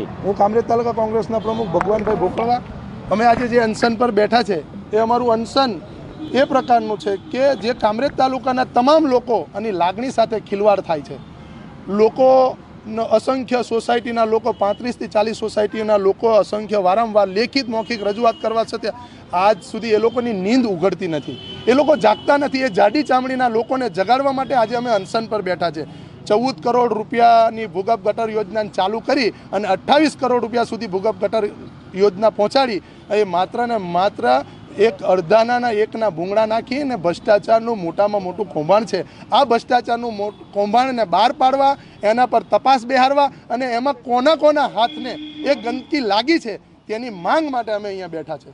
જી હું કામરેજ તાલુકા કોંગ્રેસના પ્રમુખ ભગવાનભાઈ ભોકળવા અમે આજે જે અનશન પર બેઠા છે એ અમારું અનશન એ પ્રકારનું છે કે જે કામરેજ તાલુકાના તમામ લોકો અને લાગણી સાથે ખિલવાડ થાય છે લોકો અસંખ્ય સોસાયટીના લોકો પાંત્રીસથી ચાલીસ સોસાયટીના લોકો અસંખ્ય વારંવાર લેખિત મૌખિક રજૂઆત કરવા છતાં આજ સુધી એ લોકોની નીંદ ઉઘડતી નથી એ લોકો જાગતા નથી એ જાડી ચામડીના લોકોને જગાડવા માટે આજે અમે અનશન પર બેઠા છે ચૌદ કરોડ રૂપિયાની ભૂગર્ભ ગટર યોજના ચાલુ કરી અને અઠ્ઠાવીસ કરોડ રૂપિયા સુધી ભૂગર્ભ ગટર યોજના પહોંચાડી એ માત્ર ને માત્ર એક અડધાના એકના ભૂંગળા નાખી અને ભ્રષ્ટાચારનું મોટામાં મોટું કૌભાંડ છે આ ભ્રષ્ટાચારનું કૌભાંડને બહાર પાડવા એના પર તપાસ બિહારવા અને એમાં કોના કોના હાથને એ ગંદકી લાગી છે તેની માંગ માટે અમે અહીંયા બેઠા છે